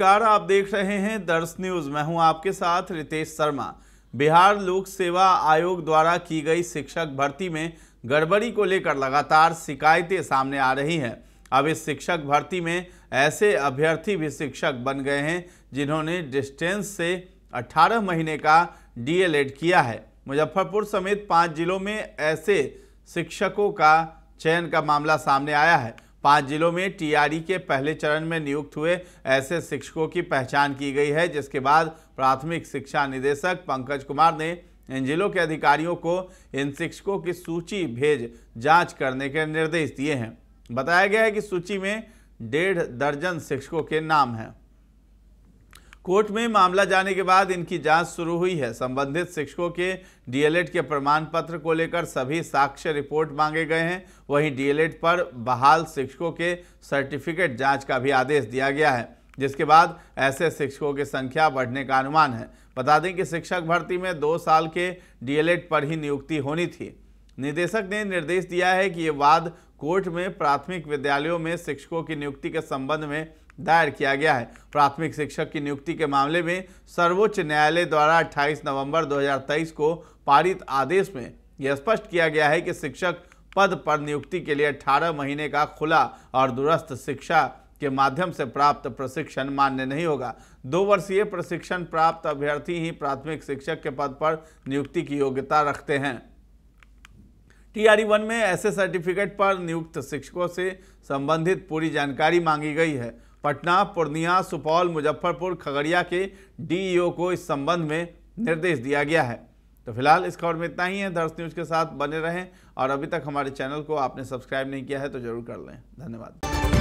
नमस्कार आप देख रहे हैं दर्श न्यूज मैं हूं आपके साथ रितेश शर्मा बिहार लोक सेवा आयोग द्वारा की गई शिक्षक भर्ती में गड़बड़ी को लेकर लगातार शिकायतें सामने आ रही हैं अब इस शिक्षक भर्ती में ऐसे अभ्यर्थी भी शिक्षक बन गए हैं जिन्होंने डिस्टेंस से 18 महीने का डीएलएड किया है मुजफ्फरपुर समेत पाँच जिलों में ऐसे शिक्षकों का चयन का मामला सामने आया है पाँच जिलों में टीआरई के पहले चरण में नियुक्त हुए ऐसे शिक्षकों की पहचान की गई है जिसके बाद प्राथमिक शिक्षा निदेशक पंकज कुमार ने इन जिलों के अधिकारियों को इन शिक्षकों की सूची भेज जांच करने के निर्देश दिए हैं बताया गया है कि सूची में डेढ़ दर्जन शिक्षकों के नाम हैं कोर्ट में मामला जाने के बाद इनकी जांच शुरू हुई है संबंधित शिक्षकों के डीएलएड के प्रमाण पत्र को लेकर सभी साक्ष्य रिपोर्ट मांगे गए हैं वहीं डीएलएड पर बहाल शिक्षकों के सर्टिफिकेट जांच का भी आदेश दिया गया है जिसके बाद ऐसे शिक्षकों की संख्या बढ़ने का अनुमान है बता दें कि शिक्षक भर्ती में दो साल के डी पर ही नियुक्ति होनी थी निदेशक ने निर्देश दिया है कि ये वाद कोर्ट में प्राथमिक विद्यालयों में शिक्षकों की नियुक्ति के संबंध में दायर किया गया है प्राथमिक शिक्षक की नियुक्ति के मामले में सर्वोच्च न्यायालय द्वारा 28 नवंबर 2023 को पारित आदेश में यह स्पष्ट किया गया है कि शिक्षक पद पर नियुक्ति के लिए 18 महीने का खुला और दूरस्थ शिक्षा के माध्यम से प्राप्त प्रशिक्षण मान्य नहीं होगा दो वर्षीय प्रशिक्षण प्राप्त अभ्यर्थी ही प्राथमिक शिक्षक के पद पर नियुक्ति की योग्यता रखते हैं टीआरई वन में ऐसे सर्टिफिकेट पर नियुक्त शिक्षकों से संबंधित पूरी जानकारी मांगी गई है पटना पूर्णिया सुपौल मुजफ्फरपुर खगड़िया के डीईओ e को इस संबंध में निर्देश दिया गया है तो फिलहाल इस खबर में इतना ही है दर्श न्यूज़ के साथ बने रहें और अभी तक हमारे चैनल को आपने सब्सक्राइब नहीं किया है तो जरूर कर लें धन्यवाद